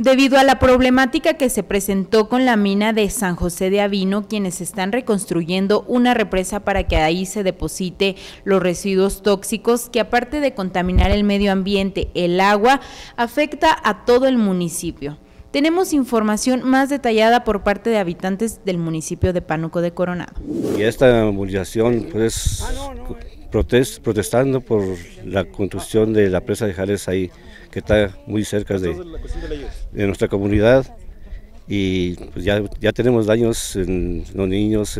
Debido a la problemática que se presentó con la mina de San José de Avino, quienes están reconstruyendo una represa para que ahí se deposite los residuos tóxicos que aparte de contaminar el medio ambiente, el agua, afecta a todo el municipio. Tenemos información más detallada por parte de habitantes del municipio de Pánuco de Coronado. Y esta movilización pues, ah, eh protestando por la construcción de la presa de Jales ahí, que está muy cerca de, nuestra comunidad. Y pues, ya, ya, tenemos daños en los niños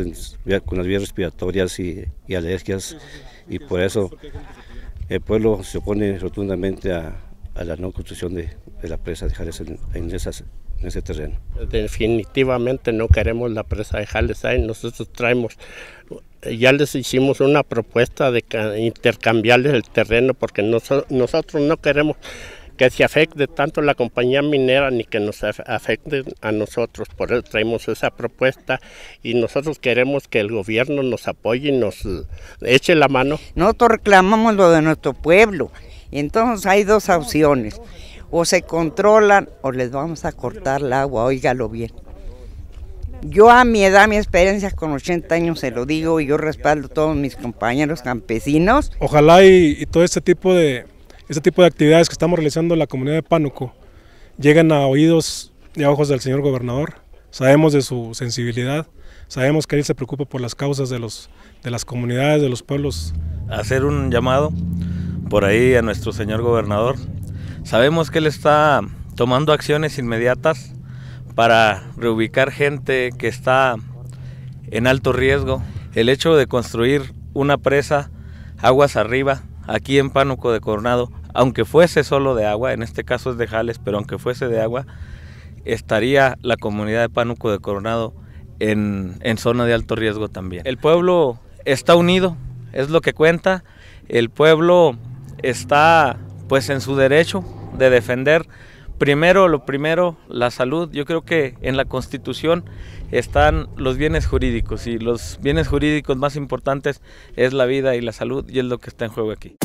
con las vías respiratorias y, alergias. Y por eso el pueblo se opone rotundamente a, la no construcción de, la presa de Jales en, en esas en ese terreno. Definitivamente no queremos la presa de ahí. nosotros traemos, ya les hicimos una propuesta de intercambiarles el terreno porque nosotros no queremos que se afecte tanto la compañía minera ni que nos afecte a nosotros. Por eso traemos esa propuesta y nosotros queremos que el gobierno nos apoye y nos eche la mano. Nosotros reclamamos lo de nuestro pueblo entonces hay dos opciones o se controlan o les vamos a cortar el agua, óigalo bien. Yo a mi edad, mi experiencia con 80 años se lo digo y yo respaldo a todos mis compañeros campesinos. Ojalá y, todo este tipo de este tipo de actividades que estamos realizando en la comunidad de Pánuco lleguen a oídos y a ojos del señor gobernador. Sabemos de su sensibilidad, sabemos que él se preocupa por las causas de los de las comunidades, de los pueblos. Hacer un llamado por ahí a nuestro señor gobernador Sabemos que él está tomando acciones inmediatas para reubicar gente que está en alto riesgo. El hecho de construir una presa aguas arriba aquí en Pánuco de Coronado, aunque fuese solo de agua, en este caso es de Jales, pero aunque fuese de agua, estaría la comunidad de Pánuco de Coronado en, en zona de alto riesgo también. El pueblo está unido, es lo que cuenta. El pueblo está pues en su derecho de defender primero, lo primero, la salud. Yo creo que en la Constitución están los bienes jurídicos y los bienes jurídicos más importantes es la vida y la salud y es lo que está en juego aquí.